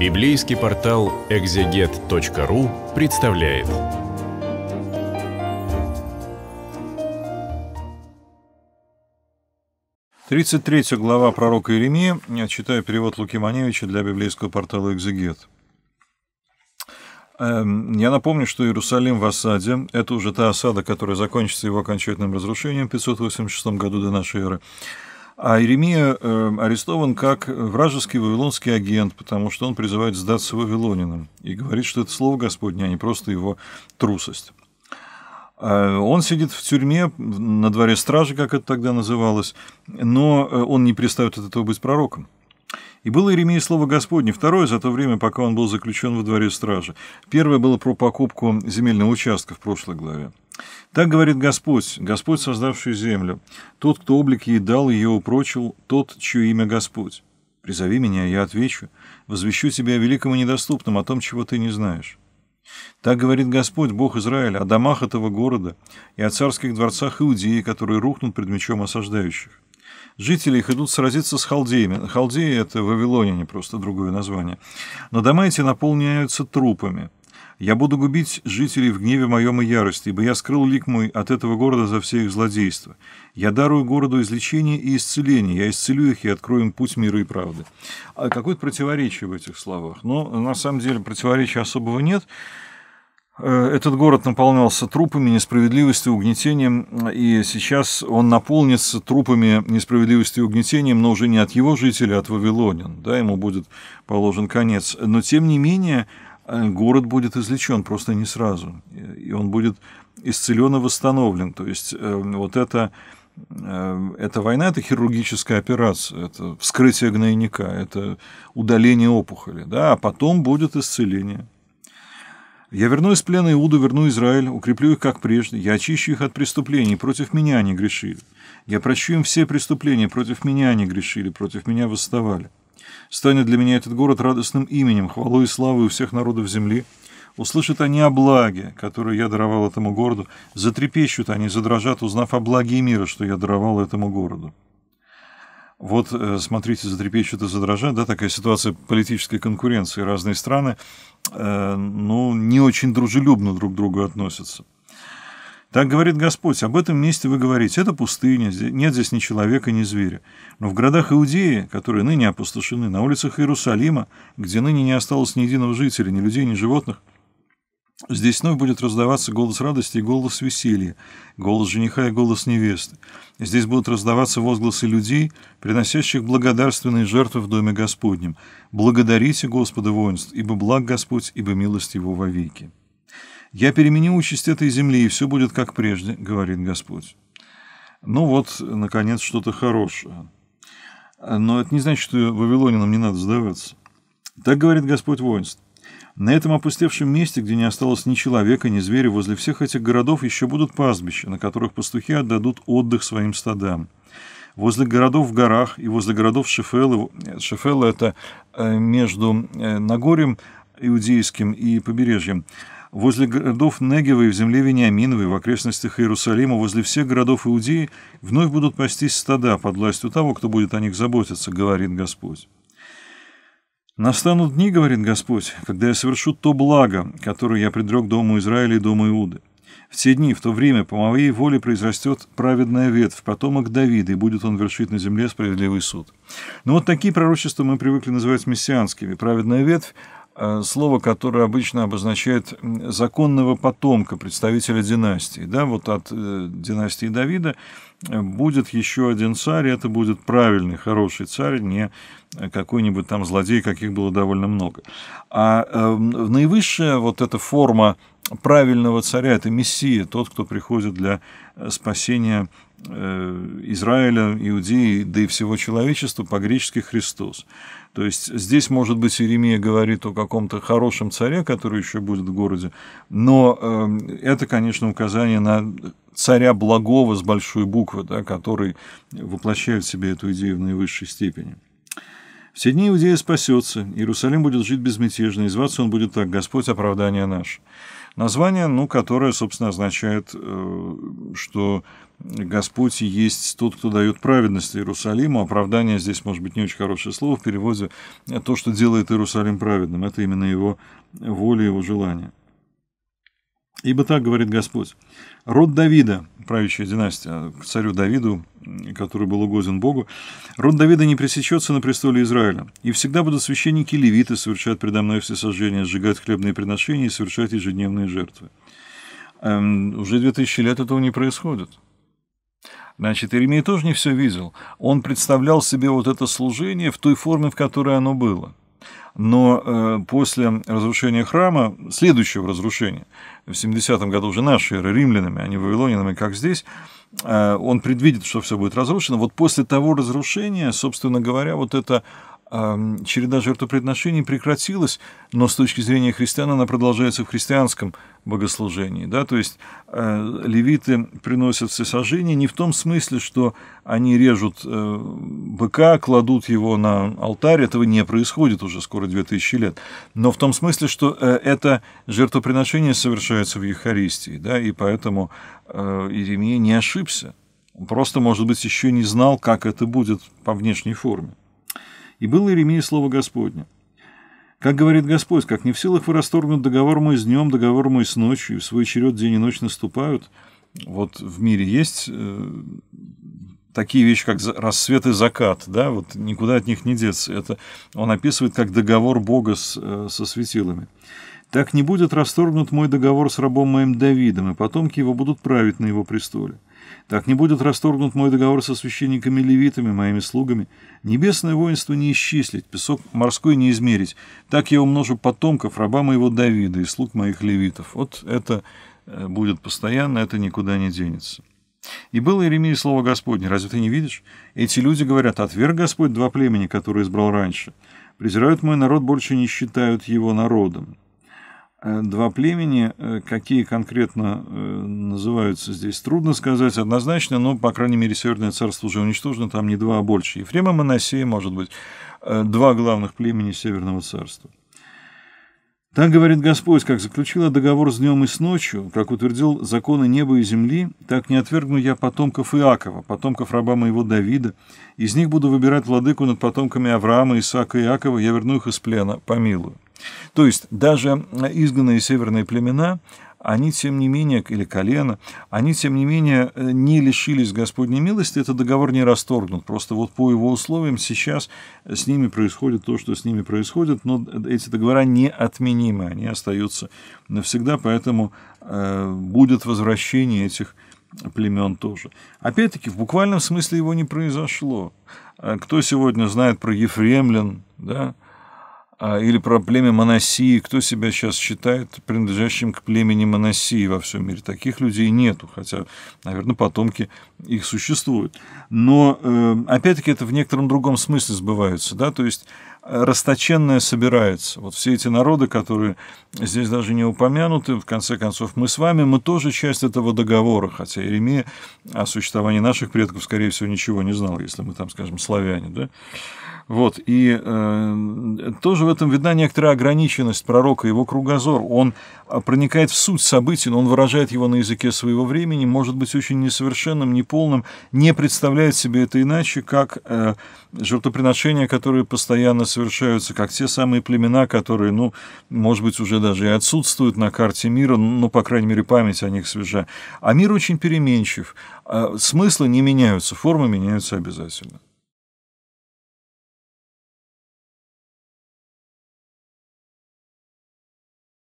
Библейский портал экзегет.ру представляет. Тридцать третья глава пророка Иеремии. Я читаю перевод Луки Маневича для библейского портала «Экзегет». Эм, я напомню, что Иерусалим в осаде – это уже та осада, которая закончится его окончательным разрушением в 586 году до нашей эры. А Иеремия э, арестован как вражеский вавилонский агент, потому что он призывает сдаться вавилонинам и говорит, что это слово Господне, а не просто его трусость. Э, он сидит в тюрьме, на дворе стражи, как это тогда называлось, но э, он не перестает от этого быть пророком. И было Иеремии слово Господне, второе за то время, пока он был заключен во дворе стражи. Первое было про покупку земельного участка в прошлой главе. Так говорит Господь, Господь, создавший землю. Тот, кто облик ей дал, ее упрочил, тот, чье имя Господь. Призови меня, я отвечу. Возвещу тебя о великом и недоступном, о том, чего ты не знаешь. Так говорит Господь, Бог Израиля, о домах этого города и о царских дворцах Иудеи, которые рухнут пред мечом осаждающих. Жители их идут сразиться с халдеями. Халдеи — это вавилоняне, просто другое название. Но дома эти наполняются трупами — я буду губить жителей в гневе моем и ярости, ибо я скрыл лик мой от этого города за все их злодейства. Я дарую городу излечение и исцеление, я исцелю их и открою им путь мира и правды». А Какое-то противоречие в этих словах. Но на самом деле противоречия особого нет. Э, этот город наполнялся трупами, несправедливостью, угнетением, и сейчас он наполнится трупами, несправедливостью и угнетением, но уже не от его жителей, а от вавилонин. Да, ему будет положен конец. Но, тем не менее, Э, город будет излечен, просто не сразу. И он будет исцелен и восстановлен. То есть э, вот это, э, эта война – это хирургическая операция, это вскрытие гнойника, это удаление опухоли, да, а потом будет исцеление. Я верну из плена Иуду, верну Израиль, укреплю их, как прежде. Я очищу их от преступлений, против меня они грешили. Я прощу им все преступления, против меня они грешили, против меня восставали. Станет для меня этот город радостным именем, хвалой и славой у всех народов земли. Услышат они о благе, которое я даровал этому городу, затрепещут они, задрожат, узнав о благе мира, что я даровал этому городу. Вот, э, смотрите, затрепещут и задрожат, да, такая ситуация политической конкуренции. Разные страны, э, ну, не очень дружелюбно друг к другу относятся. Так говорит Господь, об этом месте вы говорите, это пустыня, нет здесь ни человека, ни зверя. Но в городах Иудеи, которые ныне опустошены, на улицах Иерусалима, где ныне не осталось ни единого жителя, ни людей, ни животных, Здесь вновь будет раздаваться голос радости и голос веселья, голос жениха и голос невесты. Здесь будут раздаваться возгласы людей, приносящих благодарственные жертвы в Доме Господнем. «Благодарите Господа воинств, ибо благ Господь, ибо милость Его вовеки». Я переменю участь этой земли, и все будет как прежде, говорит Господь. Ну вот, наконец, что-то хорошее. Но это не значит, что вавилонинам не надо сдаваться. Так говорит Господь воинств. На этом опустевшем месте, где не осталось ни человека, ни зверя, возле всех этих городов еще будут пастбища, на которых пастухи отдадут отдых своим стадам. Возле городов в горах и возле городов Шефелы, Шефелы это э, между э, Нагорьем иудейским и побережьем, возле городов Негева и в земле Вениаминовой, в окрестностях Иерусалима, возле всех городов Иудеи, вновь будут пастись стада под властью того, кто будет о них заботиться, говорит Господь. «Настанут дни, — говорит Господь, — когда я совершу то благо, которое я предрек Дому Израиля и Дому Иуды. В те дни, в то время, по моей воле произрастет праведная ветвь, потомок Давида, и будет он вершить на земле справедливый суд». Но ну, вот такие пророчества мы привыкли называть мессианскими. Праведная ветвь Э, слово, которое обычно обозначает законного потомка, представителя династии. Да, вот от э, династии Давида э, будет еще один царь, и это будет правильный, хороший царь, не какой-нибудь там злодей, каких было довольно много. А эм, наивысшая вот эта форма правильного царя, это Мессия, тот, кто приходит для э, спасения э, Израиля, Иудеи, да и всего человечества, по-гречески Христос. То есть здесь, может быть, Иеремия говорит о каком-то хорошем царе, который еще будет в городе, но э, это, конечно, указание на царя благого с большой буквы, да, который воплощает в себе эту идею в наивысшей степени. Все дни Иудея спасется, Иерусалим будет жить безмятежно, и зваться он будет так, Господь, оправдание наше. Название, ну, которое, собственно, означает, э, что Господь есть тот, кто дает праведность Иерусалиму. Оправдание здесь, может быть, не очень хорошее слово в переводе. То, что делает Иерусалим праведным, это именно его воля, его желание. Ибо так говорит Господь. Род Давида, правящая династия, к царю Давиду, который был угоден Богу, род Давида не пресечется на престоле Израиля, и всегда будут священники левиты совершать предо мной все сожжения, сжигать хлебные приношения и совершать ежедневные жертвы. Эм, уже 2000 лет этого не происходит. Значит, Иеремия тоже не все видел. Он представлял себе вот это служение в той форме, в которой оно было но э, после разрушения храма, следующего разрушения, в 70-м году уже наши эры, римлянами, а не вавилонинами, как здесь, э, он предвидит, что все будет разрушено. Вот после того разрушения, собственно говоря, вот это череда жертвоприношений прекратилась, но с точки зрения христиан она продолжается в христианском богослужении. Да? То есть э, левиты приносят всесожжение не в том смысле, что они режут э, быка, кладут его на алтарь, этого не происходит уже скоро 2000 лет, но в том смысле, что э, это жертвоприношение совершается в Евхаристии, да? и поэтому э, Иеремия не ошибся. Он просто, может быть, еще не знал, как это будет по внешней форме и был Иеремии слово Господне. Как говорит Господь, как не в силах вы расторгнуть договор мой с днем, договор мой с ночью, и в свой черед день и ночь наступают. Вот в мире есть э, такие вещи, как рассвет и закат, да, вот никуда от них не деться. Это он описывает как договор Бога с, э, со светилами. Так не будет расторгнут мой договор с рабом моим Давидом, и потомки его будут править на его престоле. Так не будет расторгнут мой договор со священниками-левитами, моими слугами. Небесное воинство не исчислить, песок морской не измерить. Так я умножу потомков раба моего Давида и слуг моих левитов. Вот это э, будет постоянно, это никуда не денется. И было Иеремии слово Господне, разве ты не видишь? Эти люди говорят, отверг Господь два племени, которые избрал раньше. Презирают мой народ, больше не считают его народом. Э, два племени. Э, какие конкретно э, называются здесь, трудно сказать однозначно, но, по крайней мере, Северное царство уже уничтожено, там не два, а больше. Ефрема Моносея, может быть, два главных племени Северного царства. Так говорит Господь, как заключила договор с днем и с ночью, как утвердил законы неба и земли, так не отвергну я потомков Иакова, потомков раба моего Давида. Из них буду выбирать владыку над потомками Авраама, Исаака и Иакова, я верну их из плена, помилую. То есть даже э, изгнанные северные племена, они, тем не менее, или колено, они, тем не менее, э, не лишились Господней милости, этот договор не расторгнут. Просто вот по его условиям сейчас с ними происходит то, что с ними происходит, но эти договора неотменимы, они остаются навсегда, поэтому э, будет возвращение этих племен тоже. Опять-таки, в буквальном смысле его не произошло. Кто сегодня знает про Ефремлин, да, а, или про племя Моносии, кто себя сейчас считает принадлежащим к племени Моносии во всем мире. Таких людей нету, хотя, наверное, потомки их существуют. Но, э, опять-таки, это в некотором другом смысле сбывается, да, то есть э, расточенное собирается. Вот все эти народы, которые здесь даже не упомянуты, в конце концов, мы с вами, мы тоже часть этого договора, хотя Еремия о существовании наших предков, скорее всего, ничего не знал, если мы там, скажем, славяне, да. Вот, и э, тоже в этом видна некоторая ограниченность пророка, его кругозор. Он а, проникает в суть событий, но он выражает его на языке своего времени, может быть очень несовершенным, неполным, не представляет себе это иначе, как э, жертвоприношения, которые постоянно совершаются, как те самые племена, которые, ну, может быть, уже даже и отсутствуют на карте мира, но по крайней мере, память о них свежа. А мир очень переменчив, э, смыслы не меняются, формы меняются обязательно.